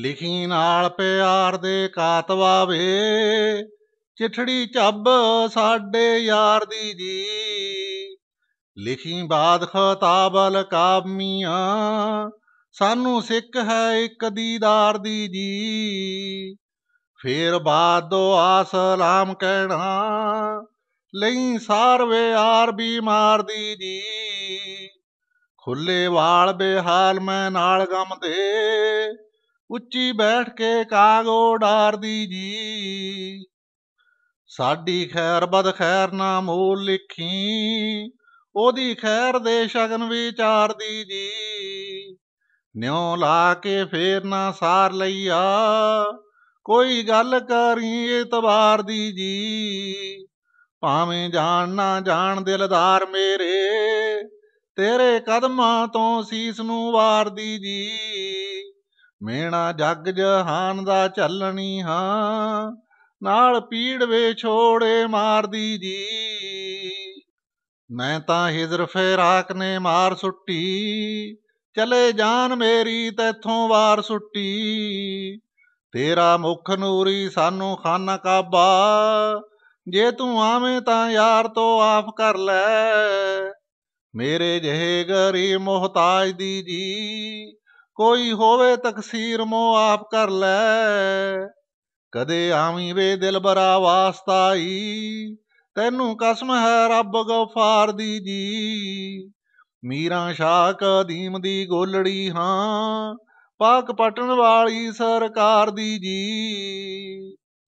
ਲਿਖੀ ਨਾਲ ਪਿਆਰ ਦੇ ਕਾਤਵਾ ਵੇ ਚਿਠੜੀ ਝੱਬ ਸਾਡੇ ਯਾਰ ਦੀ ਜੀ ਲਿਖੀ ਬਾਦ ਖਤਾਬਲ ਕਾਮੀਆਂ ਸਾਨੂੰ ਸਿੱਖ ਹੈ ਇੱਕ ਦੀਦਾਰ ਦੀ ਜੀ ਫੇਰ ਬਾਦੋ ਆਸਲਾਮ ਕਹਿਣਾ ਲਈ ਸਾਰਵੇ ਯਾਰ ਬੀਮਾਰ ਦੀ ਜੀ ਖੁੱਲੇ ਵਾਲ ਬੇਹਾਲ ਮੈਂ ਨਾਲ ਗਮ ਦੇ ਉੱਚੀ ਬੈਠ ਕੇ ਕਾਗੋ ਡਾਰਦੀ ਜੀ ਸਾਡੀ ਖੈਰ ਬਦ ਖੈਰ ਨਾ ਮੋਲ ਲਿਖੀ ਉਹਦੀ ਖੈਰ ਦੇ ਸ਼ਗਨ ਵਿਚਾਰਦੀ ਜੀ ਨਿਉ ਲਾ ਕੇ ਫੇਰ ਨਾ ਸਾਰ ਲਈਆ ਕੋਈ ਗੱਲ ਕਰੀ ਇਤਵਾਰ ਦੀ ਜੀ ਭਾਵੇਂ ਜਾਣ ਨਾ ਜਾਣ ਦਿਲਦਾਰ ਮੇਰੇ ਤੇਰੇ ਕਦਮਾਂ ਤੋਂ ਸੀਸ ਨੂੰ ਵਾਰਦੀ ਜੀ ਮੇਣਾ ਜੱਗ ਜਹਾਨ ਦਾ ਚੱਲਣੀ ਹਾਂ ਨਾਲ ਪੀੜ ਵੇ ਛੋੜੇ ਮਾਰਦੀ ਜੀ ਮੈਂ ਤਾਂ ਹਿਜ਼ਰ ਫੇਰਾਕ ਨੇ ਮਾਰ ਸੁੱਟੀ ਚਲੇ ਜਾਨ ਮੇਰੀ ਤੇਥੋਂ ਵਾਰ ਸੁੱਟੀ ਤੇਰਾ ਮੁਖ ਨੂਰੀ ਸਾਨੂੰ ਖਾਨਾ ਕਾਬਾ ਜੇ ਤੂੰ ਆਵੇਂ ਤਾਂ ਯਾਰ ਤੋਂ ਆਫ ਕਰ ਲੈ ਮੇਰੇ ਜਹੇ ਗਰੀ ਮੁਹਤਾਜ ਦੀ ਜੀ ਕੋਈ ਹੋਵੇ ਤਕਸੀਰ ਮੋ ਆਪ ਕਰ ਲੈ ਕਦੇ ਆਵੀ ਵੇ ਦਿਲਬਰਾ ਵਾਸਤਾਈ ਤੈਨੂੰ ਕਸਮ ਹੈ ਰੱਬ ਗਫਾਰ ਦੀ ਜੀ ਮੀਰਾ ਸ਼ਾਹ ਕਦੀਮ ਦੀ ਗੋਲੜੀ ਹਾਂ ਪਾਕ ਪਟਣ ਵਾਲੀ ਸਰਕਾਰ ਦੀ ਜੀ